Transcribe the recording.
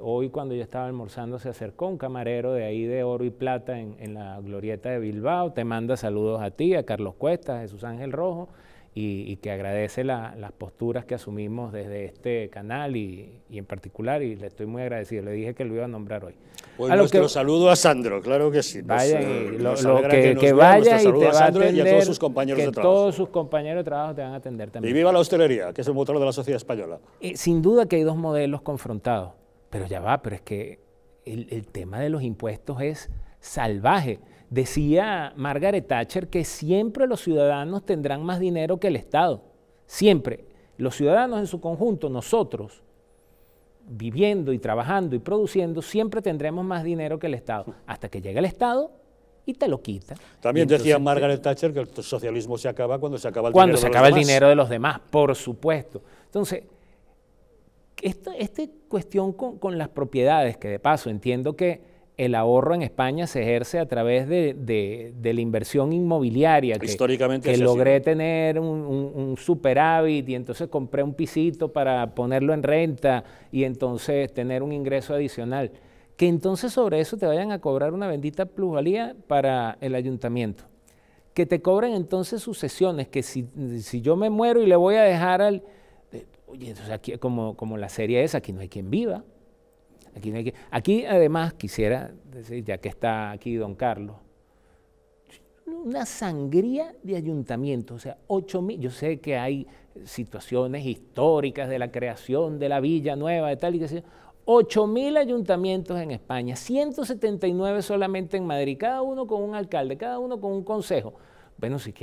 Hoy cuando yo estaba almorzando se acercó un camarero de ahí de Oro y Plata en, la glorieta de Bilbao, te manda saludos a ti, a Carlos Cuesta, a Jesús Ángel Rojo, y, que agradece las posturas que asumimos desde este canal y, en particular, y le estoy muy agradecido, le dije que lo iba a nombrar hoy. Hoy a nuestro saludo a Sandro, claro que sí. Vaya que, vaya y te va a atender, a todos sus compañeros de trabajo. todos sus compañeros de trabajo te van a atender también. Y viva la hostelería, que es el motor de la sociedad española. Eh, sin duda que hay dos modelos confrontados pero ya va, pero es que el, tema de los impuestos es salvaje. Decía Margaret Thatcher que siempre los ciudadanos tendrán más dinero que el Estado. Siempre. Los ciudadanos en su conjunto, nosotros, viviendo y trabajando y produciendo, siempre tendremos más dinero que el Estado. Hasta que llegue el Estado y te lo quita. También decía Margaret eh, Thatcher que el socialismo se acaba cuando se acaba el cuando se acaba el dinero de los demás, por supuesto. Entonces, esta, esta cuestión con, las propiedades, que de paso entiendo que el ahorro en España se ejerce a través de, la inversión inmobiliaria. Que, Históricamente. Que logré tener un, superávit y entonces compré un pisito para ponerlo en renta y entonces tener un ingreso adicional. Que entonces sobre eso te vayan a cobrar una bendita plusvalía para el ayuntamiento. Que te cobren entonces sucesiones, que si, si yo me muero y le voy a dejar al Oye, entonces aquí, como, como la serie es, aquí no hay quien viva. Aquí, hay aquí además quisiera decir, ya que está aquí don Carlos, una sangría de ayuntamientos, o sea, 8 mil, yo sé que hay situaciones históricas de la creación de la Villa Nueva, de tal y que sea, 8 mil ayuntamientos en España, 179 solamente en Madrid, cada uno con un alcalde, cada uno con un consejo. Bueno, si